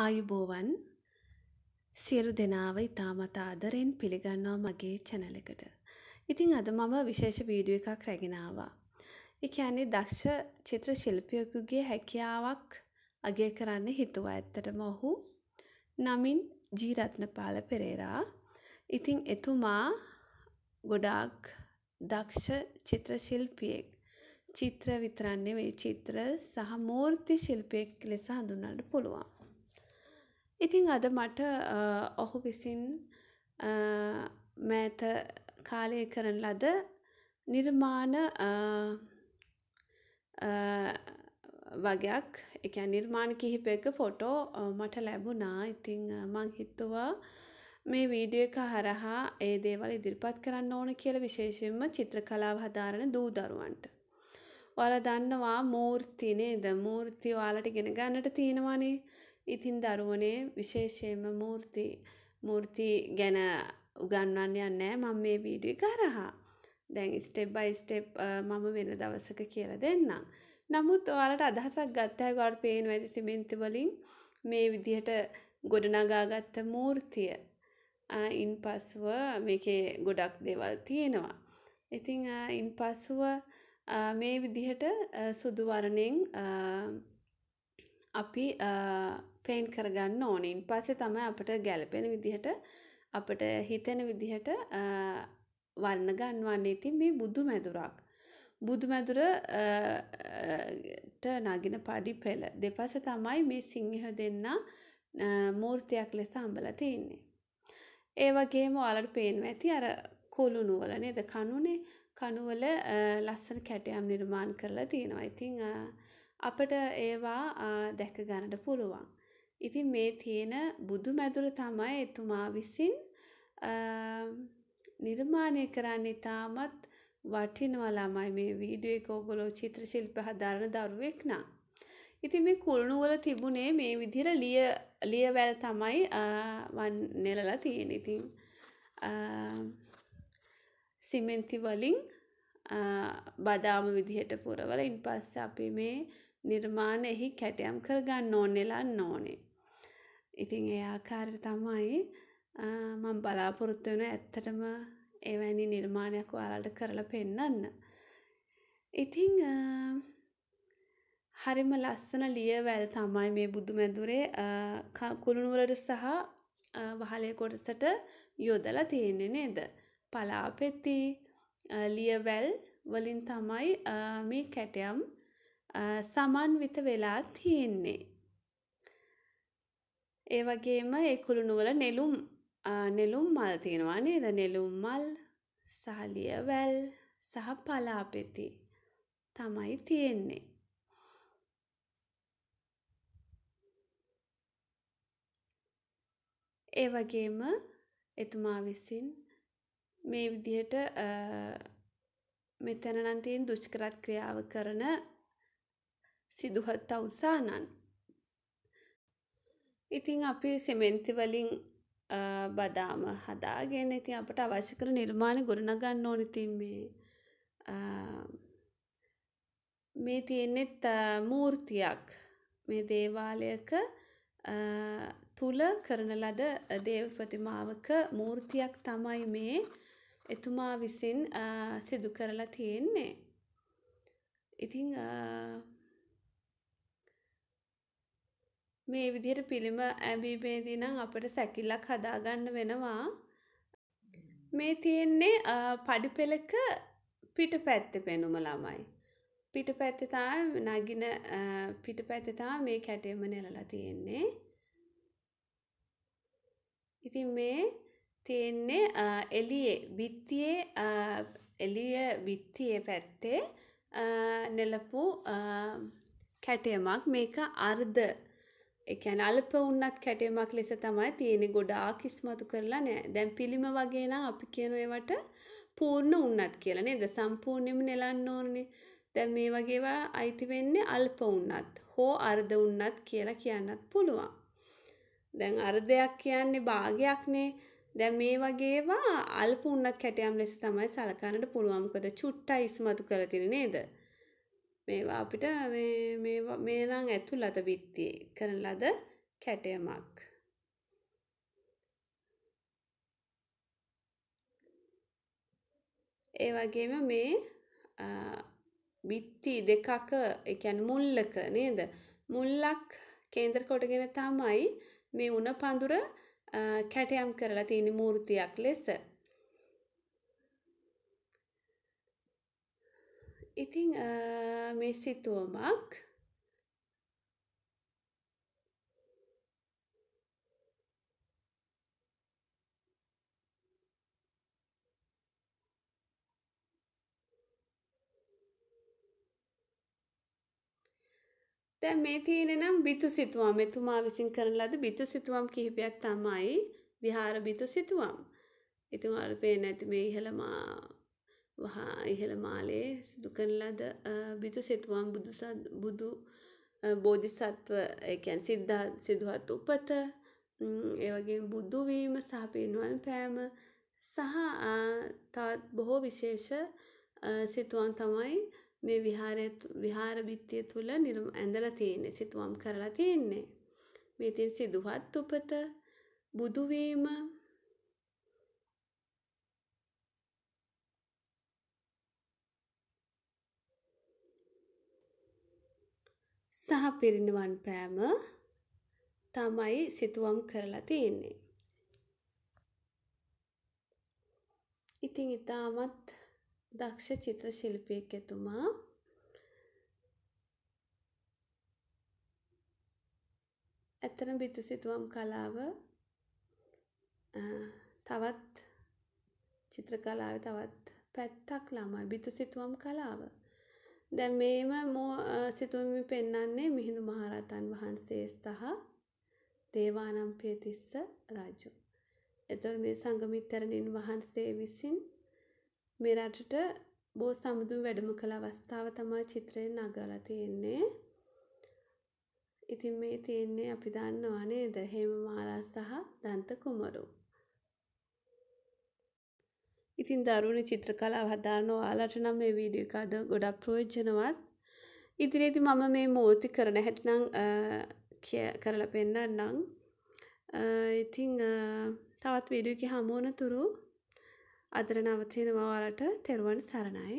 ආයුබෝවන් සියලු දෙනාව ඉතාමතා ආදරෙන් පිළිගන්නවා මගේ channel එකට. ඉතින් අද මම විශේෂ වීඩියෝ එකක් රැගෙන ආවා. ඒ කියන්නේ දක්ෂ චිත්‍ර ශිල්පියෙකුගේ හැකියාවක් අගය කරන්න හිතුවා ඇත්තටම ඔහු නමින් ජී රත්නපාල පෙරේරා. ඉතින් එතුමා ගොඩාක් දක්ෂ චිත්‍ර ශිල්පියෙක්. චිත්‍ර විතරන්නේ මේ චිත්‍ර සහ මූර්ති ශිල්පියෙක් ලෙස හඳුන්වන්න පුළුවන්. ඉතිං අද මට ඔහු විසින් මෑත කාලය කරන ලද නිර්මාණ වගයක් එක නිර්මාණ කිහිපයක ෆොටෝ මට ලැබුණා ඉතිං මං හිත්තුවා මේ වීඩියෝ එක හරහා ඒ දේවල් ඉදිරිපත් කරන්න ඕන කියල විශේෂෙන්ම චිත්‍ර කලාව හදාරණ දූ දරුවන්ට. ඔයාලා දන්නවා මූර්තිනේද මූර්ති ඔයාලට ගෙන ගන්නට තියෙනවානේ ඉතින් දරුවනේ විශේෂයෙන්ම මූර්ති මූර්ති ගැන උගන්වන්න යන්නෑ මම මේ වීඩිය කරහා. දැන් ස්ටෙප් බයි ස්ටෙප් මම වෙන දවසක කියල දෙන්නම්. නමුත් ඔයාලට අදහසක් ගත්තය ගොඩ පේන ඇති සිමෙන්තිවලින් මේ විදිහට ගොඩනගාගත්ත මූර්තිය ඉන් පස්ුව මේකේ ගොඩක් දේවල් තියෙනවා. ඉතිං ඉන් පසුව මේ විදිහට සුදුවරණෙන් අපි පේන් කරගන්න ඕනේ. ඉන් පස්සේ තමයි අපිට ගැළපෙන විදිහට අපිට හිතෙන විදිහට වර්ණ ගන්නවන්නේ. ඉතින් මේ බුදු මැදුරක්. බුදු මැදුරට නගින padi පෙළ දෙපස තමයි මේ සිංහ දෙන්න මූර්තියක් ලෙස අඹලා තියෙන්නේ. ඒ වගේම ඔයාලට පේනවා ඇති අර කොළුණු වල නේද කණුනේ කණුවල ලස්සන කැටයම් නිර්මාණ කරලා තියෙනවා. ඉතින් අපිට ඒවා දැක ගන්නට පුළුවන්. ඉතින් මේ තියෙන බුදු මැදුර තමයි එතුමා විසින් නිර්මාණය කරන්න ඉතාමත් වටිනවා ළමයි මේ වීඩියෝ එක ඕගොල්ලෝ චිත්‍ර ශිල්ප හදාරන දරුවෙක් නම්. ඉතින් මේ කුළුණුවල තිබුණේ මේ විදිහට ලිය ලියවැල් තමයි වන් නෙලලා තියෙන්නේ. ඉතින් සිමෙන්ති වලින් බදාම විදිහට පුරවල ඉන් පස්සේ අපි මේ නිර්මාණයෙහි කැටයම් කරගන්න ඕනෙලා ඕනේ. ඉතිං ඒ ආකාරයට තමයි මං බලාපොරොත්තු වෙන ඇත්තටම එවැනි නිර්මාණයක් ඔයාලට කරලා පෙන්නන්න. ඉතිං හරිම ලස්සන ලියවැල් තමයි මේ බුදු මැදුරේ කුළුණුවලට සහ වහලය කොටසට යොදලා තියෙන්නේ නේද. පලාපෙති ලියවැල් වලින් තමයි මේ කැටයම් සමන්විත වෙලා තියෙන්නේ. ඒ වගේම ඒ කුළුණුවල නෙළුම් නෙළුම් මල් තියෙනවා නේද නෙළුම් මල් සාලියවැල් සහ පලාපෙති තමයි තියෙන්නේ. ඒ වගේම එතුමා විසින් මේ විදිහට මෙතැන නම් තියෙන දුෂ්කරත් ක්‍රියාව කරන සිදුහත් අවසානන් ඉතිං අපි සිමෙන්ති වලින් බදාම හදාගෙන ඉතින් අපට අවශ්‍ය කර නිර්මාණ ගොඩනගන්න ඕනතින් මේ මේ තියෙන්නෙත් මූර්තියක් මේ දේවාලයක තුළ කරන ලද දේව ප්‍රතිමාවක මූර්තියක් තමයි මේ එතුමා විසින් සිදු කරලා තියෙන්නේ. ඉතිං මේ විදිහට පිළිම ඇබීමේදී නම් අපට සැකිල්ලක් හදාගන්න වෙනවා. මේ තියෙන්නේ පඩි පෙළක පිට පැත්ත පෙනුම ළමයි. පිට පැත්තතා නගින පිට පැත්තතා මේ කැටයම නෙලලා තියෙන්නේ. ඉතින් මේ තියෙන්නේ එලියේ බිත්තියේ එලිය බිත්තියේ පැත්තේ නෙලපු කැටයමක් මේක අර්ධ එකැන අලප උන්නත් කැටයමක් ලෙස තමයි තියෙනෙ ගොඩා කිස්මතු කරලා නෑ දැන් පිළිම වගේන අපි කියනවට පූර්ණ උන්නත් කියලනේ ද සම්පූර්ණයම නෙලන්න ඕනේ දැන් මේ වගේවා අයිතිවෙන්නේ අල්ප උන්නත් හෝ අර්ධ උන්නත් කියලා කියන්නත් පුළුවන්. දැන් අර්ධයක් කියන්නේ භාගයක්නේ දැන් මේ වගේවා අල්ප උන්නත් කැටයම් ලෙස තමයි සලකන්නට පුළුවන්කද චුට්ටා ඉස්මතු කරතින නේද. මේවා අපිට මේනම් ඇතු ලත බිත්තිය කරන ලද කැටයමක්. ඒ වගේම මේ බිත්ති දෙකක එකැන් මුල්ලක නේද මුල්ලක් කේන්දර කොටගෙන තමයි මේ උන පඳුර කැටයම් කරලා තියෙන මූර්තියක් ලෙස ඉතිං මේ සිතුවමක් දැන් මේ තියෙන නම් බිතු සිතුවම් එතුමා විසින් කරන ලද බිතු සිතුවම් කිහිපයක් තමයි විහාර බිතු සිතුවම්. ඉතින් අර පේන ඇති මේ ඉහළම වහා ඉහළ මාලේ සිදු කරලද බිතු සිතුවම් බුදු බුදු බෝධිසත්ව එකැන් සිද්ධා සිදුහත් උපත ඒවගේ බුදුවීම සහපීනුවන් පෑම සහ තවත් බොහෝ විශේෂ සිතුවන් තමයි මේ විහාරය විහාරභිත්තිය තුළ නිරම් ඇඳල තියන්නේ සිතුවම් කරලා තියෙන්නේ. මේතින් සිදුහත් උපත බුදුවීම සහ පිරිනිවන් පෑම තමයි සිතුවම් කරලා තියෙන්නේ. ඉතිං ඉතාමත් දක්ෂ චිත්‍ර ශිල්පියෙක් එතුමා ඇත්තන බිතු සිතුවම් කලාව තවත් චිත්‍ර කලාව තවත් පැත්තක් ළමයි බිතු සිතුවම් කලාව දැන් මේම මෝ සිතුවමි පෙන්නන්නේ මිහිඳු මහරතන් වහන්සේ සහ දේවානම්පිය තිස්ස රජු. එතොට මේ සංගමිත්තරණින් වහන්සේ විසින් මේ රටට බෝ සමුදුම් වැඩම කළ අවස්ථාව තමා චිත්‍රය නගලා තියෙන්නේ. ඉතින් මේ තියෙන්නේ අපි දන්නවානේ දහෙම මාලා සහ දන්ත කුමරු. ඉතින් දරුණ චිත්‍ර කලාව හදාරන ඔයාලට නම් මේ වීඩියෝ එක අද ගොඩක් ප්‍රයෝජනවත්. ඉදිරියේදී මම මේ මූර්ති කරන හැටි නම් කරලා පෙන්නන්නම්. ඉතින් තවත් වීඩියෝ එක හමු වනතුරු අදට නවතිනවා ඔයාලට තෙරුවන් සරණයි.